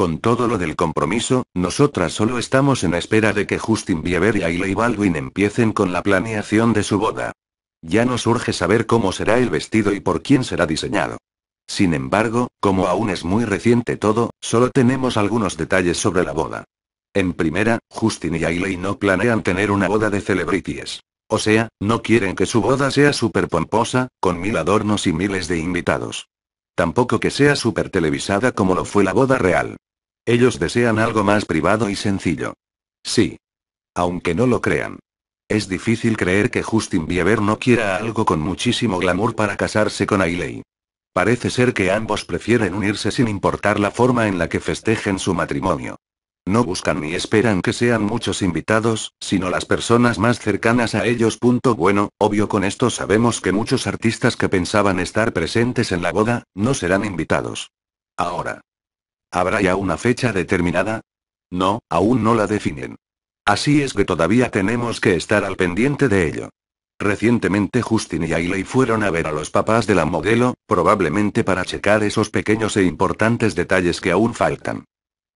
Con todo lo del compromiso, nosotras solo estamos en espera de que Justin Bieber y Ailey Baldwin empiecen con la planeación de su boda. Ya nos urge saber cómo será el vestido y por quién será diseñado. Sin embargo, como aún es muy reciente todo, solo tenemos algunos detalles sobre la boda. En primera, Justin y Ailey no planean tener una boda de celebrities. O sea, no quieren que su boda sea súper pomposa, con mil adornos y miles de invitados. Tampoco que sea súper televisada como lo fue la boda real. Ellos desean algo más privado y sencillo. Sí. Aunque no lo crean. Es difícil creer que Justin Bieber no quiera algo con muchísimo glamour para casarse con Ailey. Parece ser que ambos prefieren unirse sin importar la forma en la que festejen su matrimonio. No buscan ni esperan que sean muchos invitados, sino las personas más cercanas a ellos. bueno, obvio con esto sabemos que muchos artistas que pensaban estar presentes en la boda, no serán invitados. Ahora. ¿Habrá ya una fecha determinada? No, aún no la definen. Así es que todavía tenemos que estar al pendiente de ello. Recientemente Justin y Ailey fueron a ver a los papás de la modelo, probablemente para checar esos pequeños e importantes detalles que aún faltan.